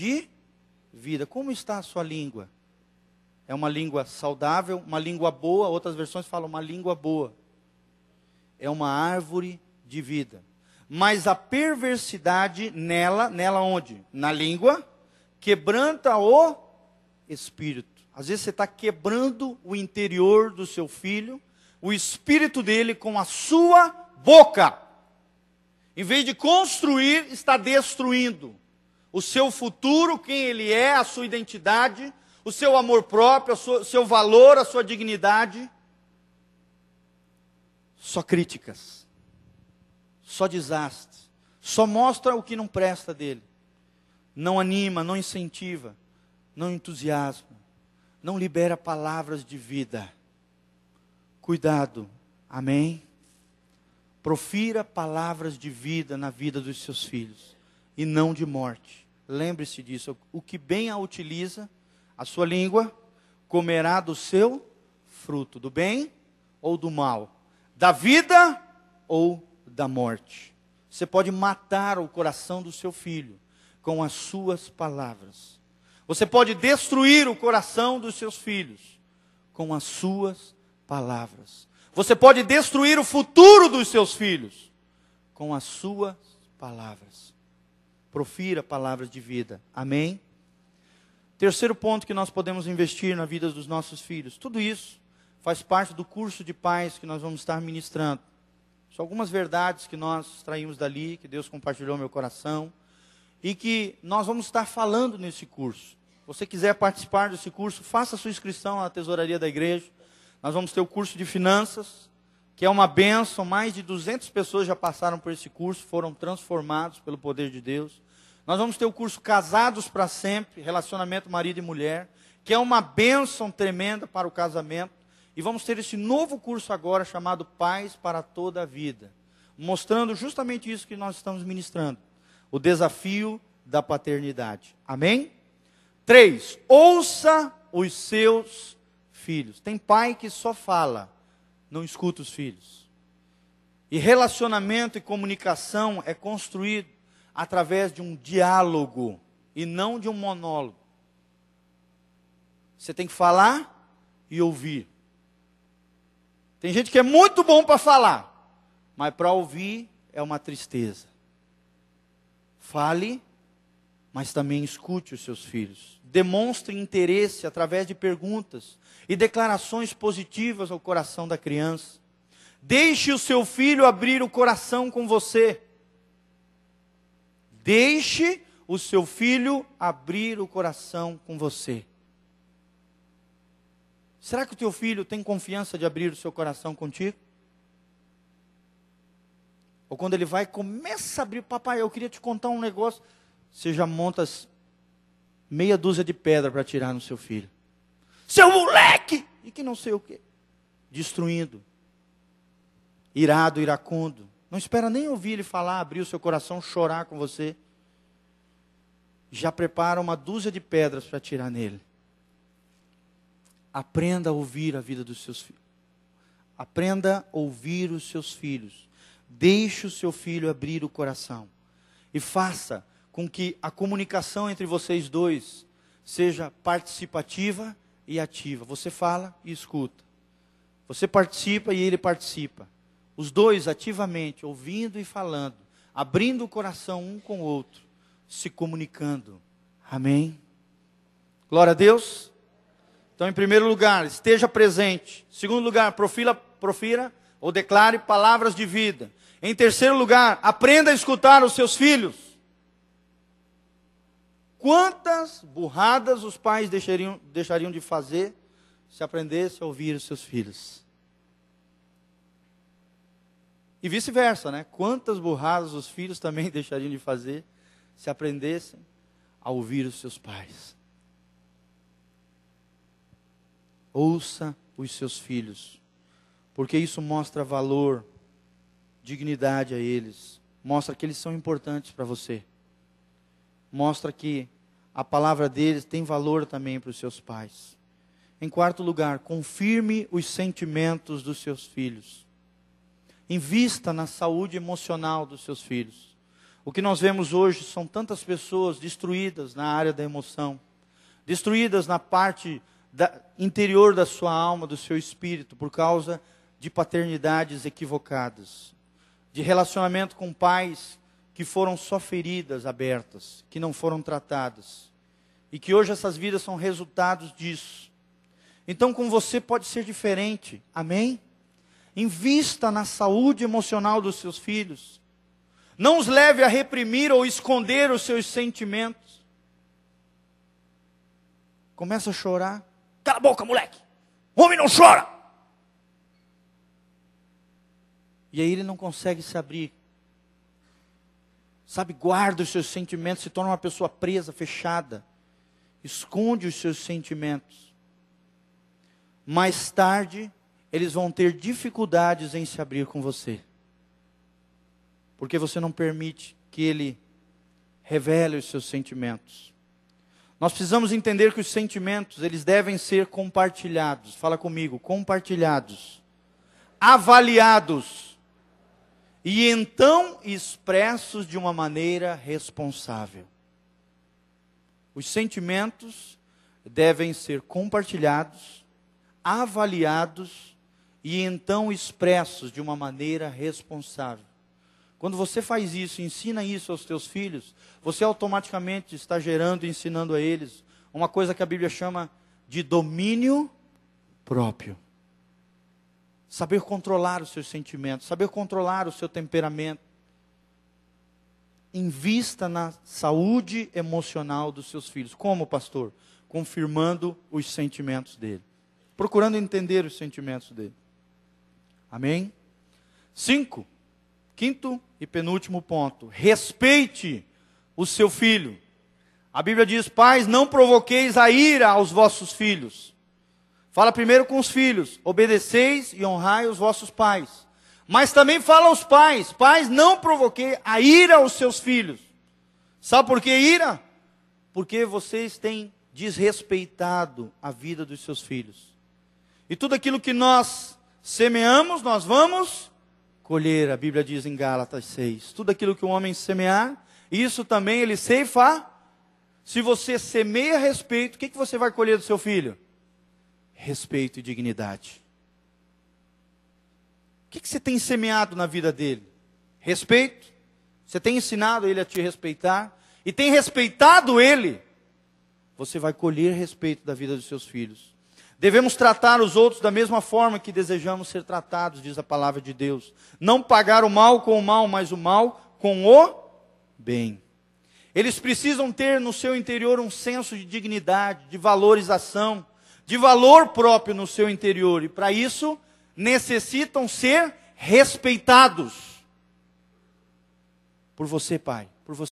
de vida. Como está a sua língua? É uma língua saudável, uma língua boa, outras versões falam uma língua boa. É uma árvore de vida. Mas a perversidade nela, nela onde? Na língua, quebranta o espírito. Às vezes você está quebrando o interior do seu filho, o espírito dele com a sua boca. Em vez de construir, está destruindo o seu futuro, quem ele é, a sua identidade, o seu amor próprio, o seu valor, a sua dignidade. Só críticas, só desastres, só mostra o que não presta dele, não anima, não incentiva, não entusiasma, não libera palavras de vida. Cuidado, amém? Profira palavras de vida na vida dos seus filhos e não de morte. Lembre-se disso. O que bem a utiliza, a sua língua, comerá do seu fruto, do bem ou do mal, da vida ou da morte. Você pode matar o coração do seu filho com as suas palavras. Você pode destruir o coração dos seus filhos com as suas palavras. Você pode destruir o futuro dos seus filhos com as suas palavras profira palavras de vida. Amém? Terceiro ponto que nós podemos investir na vida dos nossos filhos. Tudo isso faz parte do curso de paz que nós vamos estar ministrando. São algumas verdades que nós extraímos dali, que Deus compartilhou meu coração, e que nós vamos estar falando nesse curso. Se você quiser participar desse curso, faça sua inscrição na tesouraria da igreja. Nós vamos ter o curso de finanças, que é uma benção. Mais de 200 pessoas já passaram por esse curso, foram transformados pelo poder de Deus. Nós vamos ter o curso Casados para Sempre, Relacionamento Marido e Mulher, que é uma benção tremenda para o casamento. E vamos ter esse novo curso agora chamado Paz para toda a vida, mostrando justamente isso que nós estamos ministrando: o desafio da paternidade. Amém? 3. Ouça os seus filhos. Tem pai que só fala, não escuta os filhos. E relacionamento e comunicação é construído através de um diálogo e não de um monólogo. Você tem que falar e ouvir. Tem gente que é muito bom para falar, mas para ouvir é uma tristeza. Fale mas também escute os seus filhos. Demonstre interesse através de perguntas e declarações positivas ao coração da criança. Deixe o seu filho abrir o coração com você. Deixe o seu filho abrir o coração com você. Será que o teu filho tem confiança de abrir o seu coração contigo? Ou quando ele vai, começa a abrir, papai, eu queria te contar um negócio seja montas meia dúzia de pedra para tirar no seu filho. Seu moleque! E que não sei o quê. Destruindo. Irado, iracundo. Não espera nem ouvir ele falar, abrir o seu coração, chorar com você. Já prepara uma dúzia de pedras para tirar nele. Aprenda a ouvir a vida dos seus filhos. Aprenda a ouvir os seus filhos. Deixe o seu filho abrir o coração. E faça com que a comunicação entre vocês dois seja participativa e ativa. Você fala e escuta. Você participa e ele participa. Os dois ativamente, ouvindo e falando, abrindo o coração um com o outro, se comunicando. Amém? Glória a Deus. Então, em primeiro lugar, esteja presente. Em segundo lugar, profila, profira ou declare palavras de vida. Em terceiro lugar, aprenda a escutar os seus filhos. Quantas burradas os pais deixariam, deixariam de fazer se aprendessem a ouvir os seus filhos? E vice-versa, né? Quantas burradas os filhos também deixariam de fazer se aprendessem a ouvir os seus pais? Ouça os seus filhos, porque isso mostra valor, dignidade a eles, mostra que eles são importantes para você mostra que a palavra deles tem valor também para os seus pais. Em quarto lugar, confirme os sentimentos dos seus filhos. Invista na saúde emocional dos seus filhos. O que nós vemos hoje são tantas pessoas destruídas na área da emoção, destruídas na parte da, interior da sua alma, do seu espírito, por causa de paternidades equivocadas, de relacionamento com pais que foram só feridas abertas, que não foram tratadas. E que hoje essas vidas são resultados disso. Então, com você pode ser diferente. Amém? Invista na saúde emocional dos seus filhos. Não os leve a reprimir ou esconder os seus sentimentos. Começa a chorar. Cala a boca, moleque. Homem não chora. E aí ele não consegue se abrir Sabe, guarda os seus sentimentos, se torna uma pessoa presa, fechada. Esconde os seus sentimentos. Mais tarde, eles vão ter dificuldades em se abrir com você. Porque você não permite que ele revele os seus sentimentos. Nós precisamos entender que os sentimentos, eles devem ser compartilhados. Fala comigo, compartilhados. Avaliados e então expressos de uma maneira responsável. Os sentimentos devem ser compartilhados, avaliados e então expressos de uma maneira responsável. Quando você faz isso, ensina isso aos teus filhos, você automaticamente está gerando e ensinando a eles uma coisa que a Bíblia chama de domínio próprio saber controlar os seus sentimentos, saber controlar o seu temperamento. Invista na saúde emocional dos seus filhos. Como, pastor? Confirmando os sentimentos dele, procurando entender os sentimentos dele. Amém? Cinco, quinto e penúltimo ponto: respeite o seu filho. A Bíblia diz: Pais, não provoqueis a ira aos vossos filhos, Fala primeiro com os filhos: obedeceis e honrai os vossos pais. Mas também fala aos pais: pais, não provoquei a ira aos seus filhos. Sabe por que ira? Porque vocês têm desrespeitado a vida dos seus filhos. E tudo aquilo que nós semeamos, nós vamos colher. A Bíblia diz em Gálatas 6. Tudo aquilo que o um homem semear, isso também ele ceifa. Se você semeia respeito, o que, que você vai colher do seu filho? respeito e dignidade. O que, que você tem semeado na vida dele? Respeito? Você tem ensinado ele a te respeitar? E tem respeitado ele? Você vai colher respeito da vida dos seus filhos. Devemos tratar os outros da mesma forma que desejamos ser tratados, diz a palavra de Deus. Não pagar o mal com o mal, mas o mal com o bem. Eles precisam ter no seu interior um senso de dignidade, de valorização de valor próprio no seu interior, e para isso necessitam ser respeitados por você, Pai, por você.